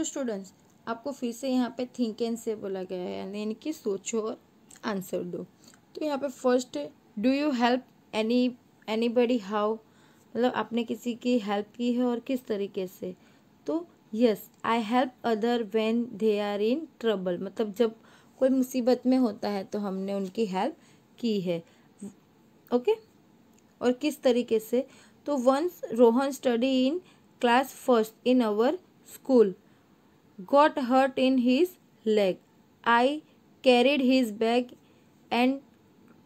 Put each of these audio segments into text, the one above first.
तो स्टूडेंट्स आपको फिर से यहाँ पे थिंक एंड से बोला गया है यानी कि सोचो और आंसर दो तो यहाँ पे first do you help any anybody how मतलब आपने किसी की हेल्प की है और किस तरीके से तो yes I help other when they are in trouble मतलब जब कोई मुसीबत में होता है तो हमने उनकी हेल्प की है ओके okay? और किस तरीके से तो once Rohan study in class first in our school got hurt in his leg. I carried his bag and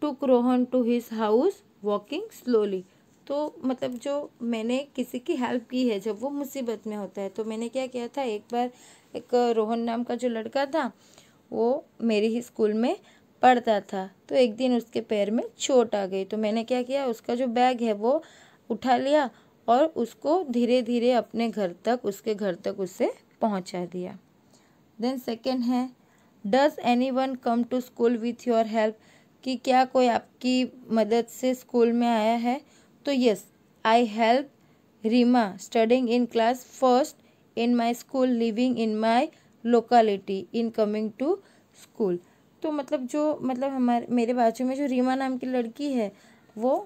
took Rohan to his house walking slowly. तो मतलब जो मैंने किसी की हेल्प की है जब वो मुसीबत में होता है तो मैंने क्या किया था एक बार एक रोहन नाम का जो लड़का था वो मेरे ही स्कूल में पढ़ता था तो एक दिन उसके पैर में चोट आ गई तो मैंने क्या किया उसका जो बैग है वो उठा लिया और उसको धीरे धीरे अपने घर तक उसके घर तक उसे पहुंचा दिया देन सेकेंड है does anyone come to school with your help कि क्या कोई आपकी मदद से स्कूल में आया है तो yes I help Reema studying in class first in my school living in my locality in coming to school तो मतलब जो मतलब हमारे मेरे बाजू में जो रीमा नाम की लड़की है वो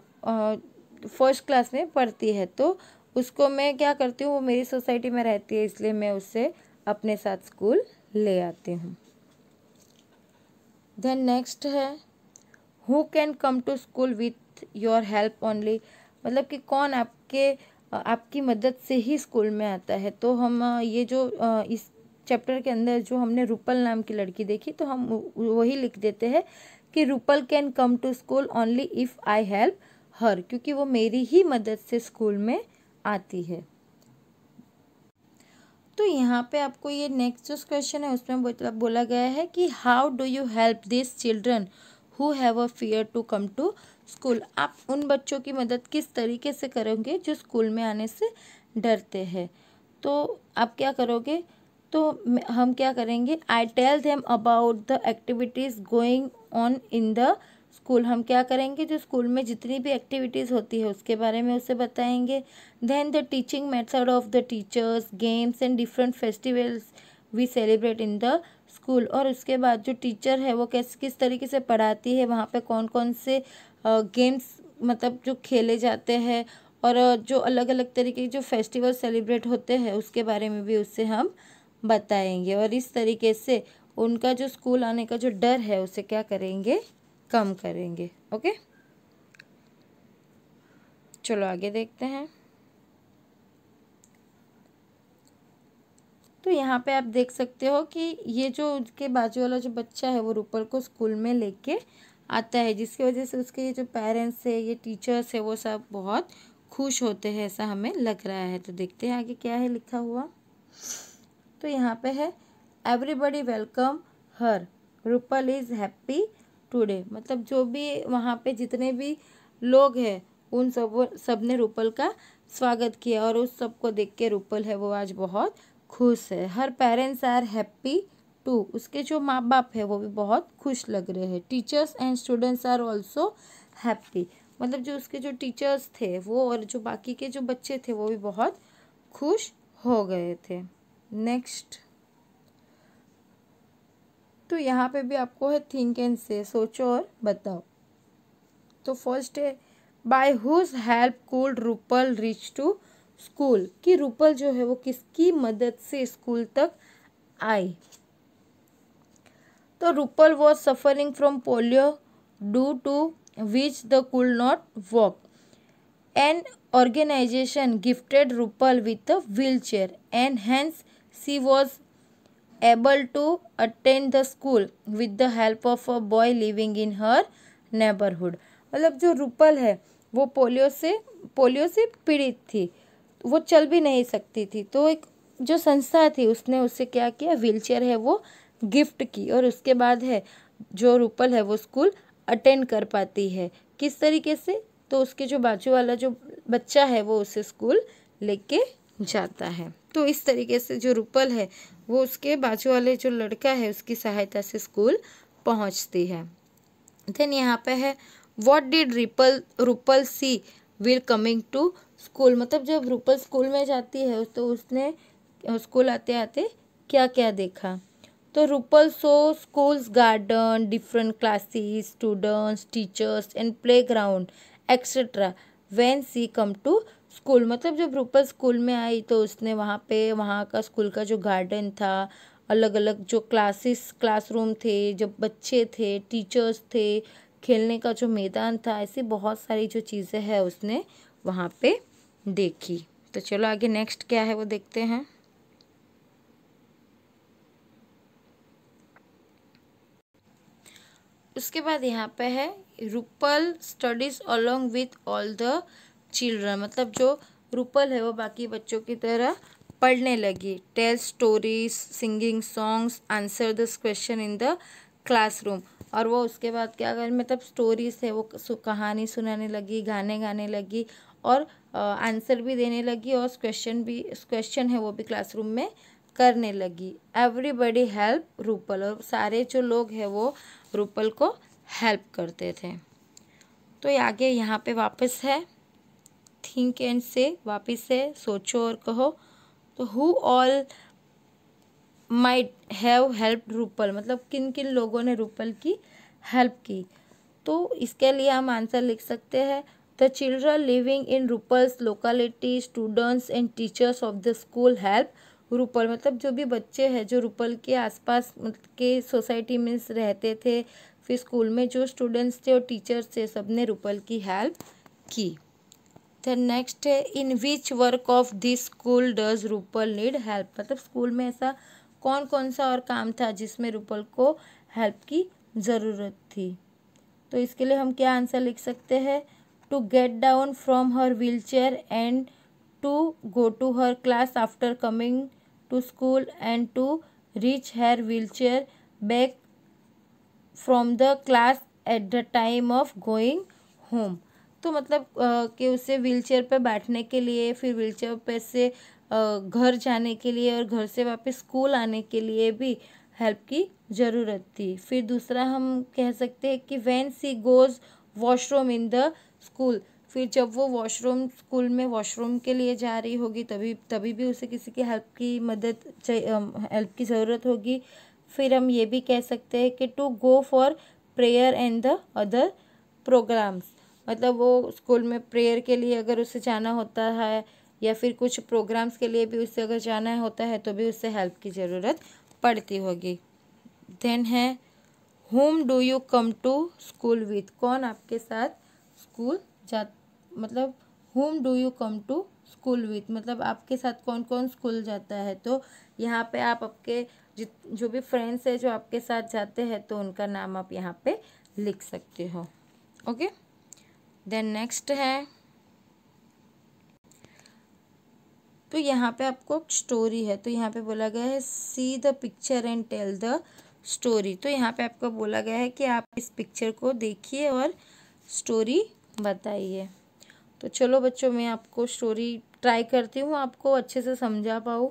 फर्स्ट क्लास में पढ़ती है तो उसको मैं क्या करती हूँ वो मेरी सोसाइटी में रहती है इसलिए मैं उससे अपने साथ स्कूल ले आती हूँ देन नेक्स्ट है who can come to school with your help only मतलब कि कौन आपके आपकी मदद से ही स्कूल में आता है तो हम ये जो इस चैप्टर के अंदर जो हमने रूपल नाम की लड़की देखी तो हम वही लिख देते हैं कि Rupal can come to school only if I help her क्योंकि वो मेरी ही मदद से स्कूल में आती है तो यहाँ पे आपको ये नेक्स्ट जो क्वेश्चन है उसमें मतलब बोला गया है कि how do you help this children who have a fear to come to school आप उन बच्चों की मदद किस तरीके से करोगे जो स्कूल में आने से डरते हैं तो आप क्या करोगे तो हम क्या करेंगे I tell them about the activities going on in the school हम क्या करेंगे जो स्कूल में जितनी भी एक्टिविटीज़ होती है उसके बारे में उसे बताएंगे then the teaching method of the teachers games and different festivals we celebrate in the school और उसके बाद जो टीचर है वो कैसे किस तरीके से पढ़ाती है वहाँ पे कौन कौन से गेम्स मतलब जो खेले जाते हैं और जो अलग अलग तरीके के जो फेस्टिवल सेलिब्रेट होते हैं उसके बारे में भी उससे हम बताएंगे और इस तरीके से उनका जो स्कूल आने का जो डर है उसे क्या करेंगे कम करेंगे ओके चलो आगे देखते हैं तो यहाँ पे आप देख सकते हो कि ये जो उसके बाजू वाला जो बच्चा है वो रूपल को स्कूल में लेके आता है जिसकी वजह से उसके ये जो पेरेंट्स है ये टीचर्स है वो सब बहुत खुश होते हैं ऐसा हमें लग रहा है तो देखते हैं आगे क्या है लिखा हुआ तो यहाँ पे है everybody welcome her Rupal is happy today मतलब जो भी वहाँ पे जितने भी लोग हैं उन सब सब ने रूपल का स्वागत किया और उस सबको देख के रूपल है वो आज बहुत खुश है her parents are happy too उसके जो माँ बाप है वो भी बहुत खुश लग रहे हैं teachers and students are also happy मतलब जो उसके जो टीचर्स थे वो और जो बाकी के जो बच्चे थे वो भी बहुत खुश हो गए थे नेक्स्ट तो यहाँ पे भी आपको है थिंक एंड से सोचो और बताओ तो फर्स्ट है by whose help could Rupal reach to school कि रूपल जो है वो किसकी मदद से स्कूल तक आई तो Rupal was suffering from polio due to which the could not walk and organization gifted Rupal with a wheel chair and hence she was able to attend the school with the help of a boy living in her neighborhood मतलब जो रूपल है वो polio से polio से पीड़ित थी वो चल भी नहीं सकती थी तो एक जो संस्था थी उसने उसे क्या किया व्हीलचेयर है वो गिफ्ट की और उसके बाद है जो रूपल है वो स्कूल अटेंड कर पाती है किस तरीके से तो उसके जो बाजू वाला जो बच्चा है वो उसे स्कूल लेके जाता है तो इस तरीके से जो रूपल है वो उसके बाजू वाले जो लड़का है उसकी सहायता से स्कूल पहुंचती है देन यहाँ पे है what did Rupal Rupal see while coming to school मतलब जब रूपल स्कूल में जाती है तो उसने स्कूल आते आते क्या क्या देखा तो Rupal saw schools garden different classes students teachers and play ground etcetera when she come to school मतलब जब रूपल स्कूल में आई तो उसने वहाँ पे वहाँ का स्कूल का जो गार्डन था अलग अलग जो क्लासेस क्लासरूम थे जब बच्चे थे टीचर्स थे खेलने का जो मैदान था ऐसी बहुत सारी जो चीज़ें हैं उसने वहाँ पे देखी तो चलो आगे नेक्स्ट क्या है वो देखते हैं उसके बाद यहाँ पे है Rupal studies along with all the children मतलब जो रूपल है वो बाकी बच्चों की तरह पढ़ने लगी tell stories singing songs answer this question in the classroom और वो उसके बाद क्या कर मतलब स्टोरीज है वो कहानी सुनाने लगी गाने गाने लगी और आंसर भी देने लगी और क्वेश्चन भी क्वेश्चन है वो भी क्लासरूम में करने लगी एवरीबडी हेल्प रूपल और सारे जो लोग हैं वो रूपल को हेल्प करते थे तो आगे यहाँ पे वापस है थिंक एंड से वापस से सोचो और कहो तो who all might have help Rupal मतलब किन किन लोगों ने रूपल की हेल्प की तो इसके लिए हम आंसर लिख सकते हैं the children living in Rupal's locality students and teachers of the school help Rupal मतलब जो भी बच्चे हैं जो रूपल के आसपास मतलब के सोसाइटी में रहते थे फिर स्कूल में जो स्टूडेंट्स थे और टीचर्स थे सब ने रूपल की हेल्प की next next in which work of this school does Rupal need help मतलब स्कूल में ऐसा कौन कौन सा और काम था जिसमें रूपल को हेल्प की ज़रूरत थी तो इसके लिए हम क्या आंसर लिख सकते हैं to get down from her wheel chair and to go to her class after coming to school and to reach her wheel chair back from the class at the time of going home तो मतलब कि उसे wheelchair पर बैठने के लिए फिर wheelchair पर से घर जाने के लिए और घर से वापस स्कूल आने के लिए भी हेल्प की ज़रूरत थी फिर दूसरा हम कह सकते हैं कि when she goes washroom in the school फिर जब वो वॉशरूम स्कूल में वॉशरूम के लिए जा रही होगी तभी तभी भी उसे किसी की हेल्प की मदद हेल्प की ज़रूरत होगी फिर हम ये भी कह सकते हैं कि to go for prayer and the other programs मतलब वो स्कूल में प्रेयर के लिए अगर उसे जाना होता है या फिर कुछ प्रोग्राम्स के लिए भी उसे अगर जाना होता है तो भी उससे हेल्प की ज़रूरत पड़ती होगी देन है whom do you come to school with कौन आपके साथ स्कूल जा मतलब whom do you come to school with मतलब आपके साथ कौन कौन स्कूल जाता है तो यहाँ पे आप आपके जित जो भी फ्रेंड्स है जो आपके साथ जाते हैं तो उनका नाम आप यहाँ पे लिख सकते हो ओके okay? देन नेक्स्ट है तो यहाँ पे आपको स्टोरी है तो यहाँ पे बोला गया है see the picture and tell the story तो यहाँ पे आपको बोला गया है कि आप इस पिक्चर को देखिए और स्टोरी बताइए तो चलो बच्चों मैं आपको स्टोरी ट्राई करती हूँ आपको अच्छे से समझा पाऊँ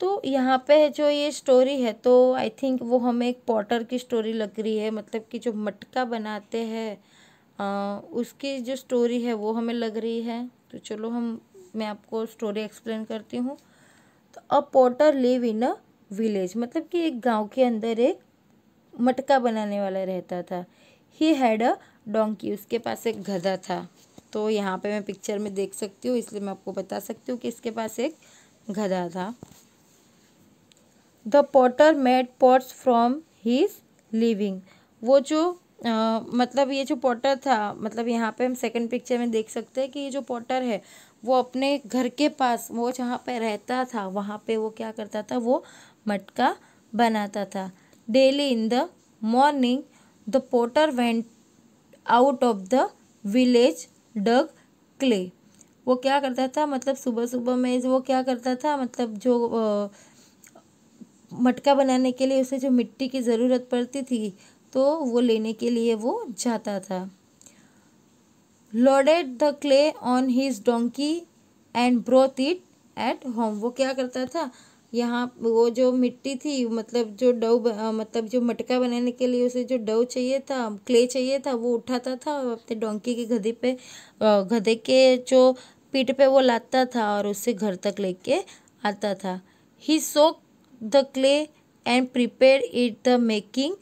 तो यहाँ पे जो ये स्टोरी है तो आई थिंक वो हमें एक पॉटर की स्टोरी लग रही है मतलब कि जो मटका बनाते हैं उसकी जो स्टोरी है वो हमें लग रही है तो चलो हम मैं आपको स्टोरी एक्सप्लेन करती हूँ तो a potter live in a village मतलब कि एक गांव के अंदर एक मटका बनाने वाला रहता था ही हैड अ डोंकी उसके पास एक गधा था तो यहाँ पे मैं पिक्चर में देख सकती हूँ इसलिए मैं आपको बता सकती हूँ कि इसके पास एक गधा था the potter made pots from his living वो जो आ, मतलब ये जो पॉटर था मतलब यहाँ पे हम सेकंड पिक्चर में देख सकते हैं कि ये जो पॉटर है वो अपने घर के पास वो जहाँ पे रहता था वहाँ पे वो क्या करता था वो मटका बनाता था daily in the morning the potter went out of the village dug clay वो क्या करता था मतलब सुबह सुबह में वो क्या करता था मतलब जो आ, मटका बनाने के लिए उसे जो मिट्टी की ज़रूरत पड़ती थी तो वो लेने के लिए वो जाता था loaded the clay on his donkey and brought it at home वो क्या करता था यहाँ वो जो मिट्टी थी मतलब जो डव मतलब जो मटका बनाने के लिए उसे जो डव चाहिए था क्ले चाहिए था वो उठाता था और अपने डोंकी के गधे पे गधे के जो पीठ पे वो लाता था और उसे घर तक लेके आता था he soak the clay and prepare it the making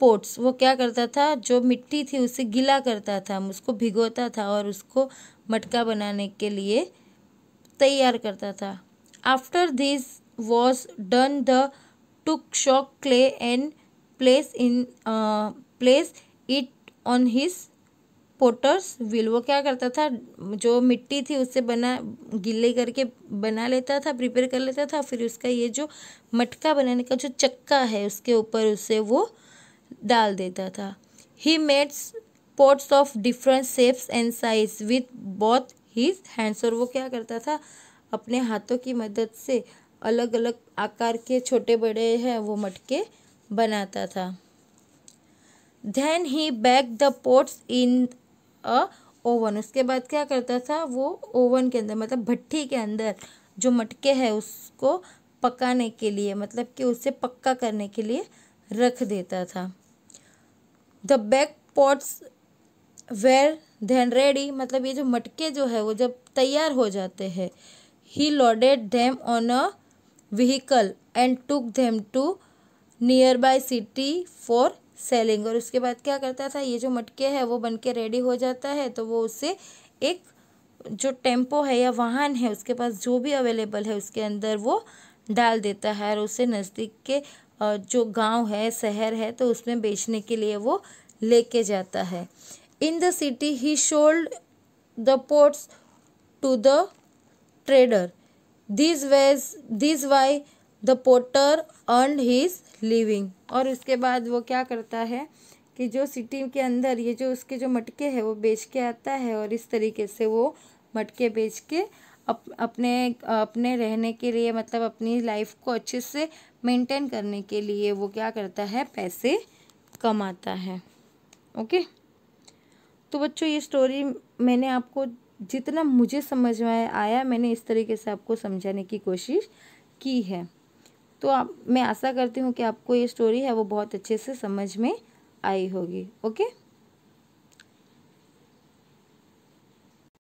pots वो क्या करता था जो मिट्टी थी उसे गीला करता था उसको भिगोता था और उसको मटका बनाने के लिए तैयार करता था after this was done the took soaked clay and place in place it on his potter's wheel वो क्या करता था जो मिट्टी थी उससे बना गिले करके बना लेता था प्रिपेयर कर लेता था फिर उसका ये जो मटका बनाने का जो चक्का है उसके ऊपर उसे वो डाल देता था he made pots of different shapes and size with both his hands और वो क्या करता था अपने हाथों की मदद से अलग अलग आकार के छोटे बड़े हैं वो मटके बनाता था then he baked the pots in a oven उसके बाद क्या करता था वो ओवन के अंदर मतलब भट्टी के अंदर जो मटके हैं उसको पकाने के लिए मतलब कि उसे पक्का करने के लिए रख देता था the baked pots were then ready मतलब ये जो मटके जो है वो जब तैयार हो जाते हैं he loaded them on a vehicle and took them to near by city for selling और उसके बाद क्या करता था ये जो मटके है वो बन के रेडी हो जाता है तो वो उसे एक जो टेम्पो है या वाहन है उसके पास जो भी अवेलेबल है उसके अंदर वो डाल देता है और उसे नज़दीक के जो गांव है शहर है तो उसमें बेचने के लिए वो लेके जाता है in the city he sold the pots to the trader this ways this way the potter earn his living और उसके बाद वो क्या करता है कि जो सिटी के अंदर ये जो उसके जो मटके हैं वो बेच के आता है और इस तरीके से वो मटके बेच के अप, अपने अपने रहने के लिए मतलब अपनी लाइफ को अच्छे से मेंटेन करने के लिए वो क्या करता है पैसे कमाता है ओके तो बच्चों ये स्टोरी मैंने आपको जितना मुझे समझ में आया मैंने इस तरीके से आपको समझाने की कोशिश की है तो आप मैं आशा करती हूँ कि आपको ये स्टोरी है वो बहुत अच्छे से समझ में आई होगी ओके